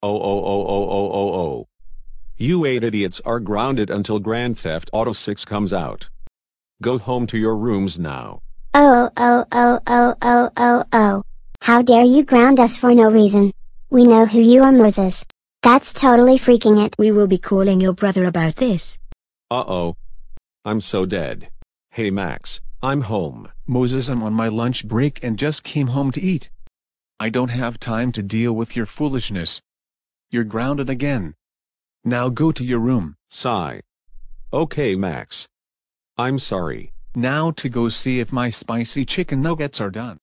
Oh oh oh oh oh oh oh. You oh. eight idiots are grounded until Grand Theft Auto 6 comes out. Go home to your rooms now. Oh oh oh oh oh oh oh. How dare you ground us for no reason. We know who you are Moses. That's totally freaking it. We will be calling your brother about this. Uh-oh. I'm so dead. Hey Max, I'm home. Moses I'm on my lunch break and just came home to eat. I don't have time to deal with your foolishness. You're grounded again. Now go to your room. Sigh. Okay, Max. I'm sorry. Now to go see if my spicy chicken nuggets are done.